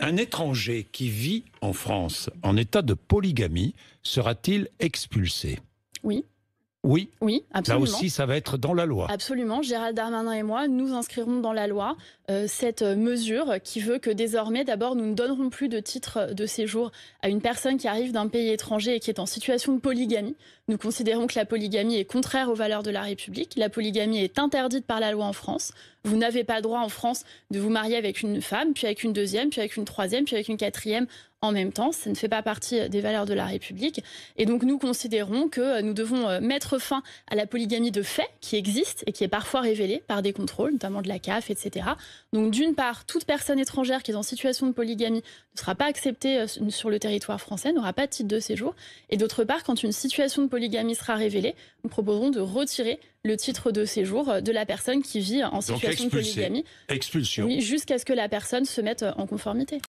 Un étranger qui vit en France en état de polygamie sera-t-il expulsé Oui. Oui. Oui, absolument. Là aussi, ça va être dans la loi. Absolument. Gérald Darmanin et moi, nous inscrirons dans la loi euh, cette euh, mesure qui veut que désormais, d'abord, nous ne donnerons plus de titre de séjour à une personne qui arrive d'un pays étranger et qui est en situation de polygamie. Nous considérons que la polygamie est contraire aux valeurs de la République. La polygamie est interdite par la loi en France. Vous n'avez pas le droit en France de vous marier avec une femme, puis avec une deuxième, puis avec une troisième, puis avec une quatrième, en même temps, ça ne fait pas partie euh, des valeurs de la République. Et donc, nous considérons que euh, nous devons euh, mettre fin à la polygamie de fait qui existe et qui est parfois révélée par des contrôles, notamment de la CAF, etc. Donc, d'une part, toute personne étrangère qui est en situation de polygamie ne sera pas acceptée sur le territoire français, n'aura pas de titre de séjour. Et d'autre part, quand une situation de polygamie sera révélée, nous proposerons de retirer le titre de séjour de la personne qui vit en situation de polygamie. jusqu'à ce que la personne se mette en conformité.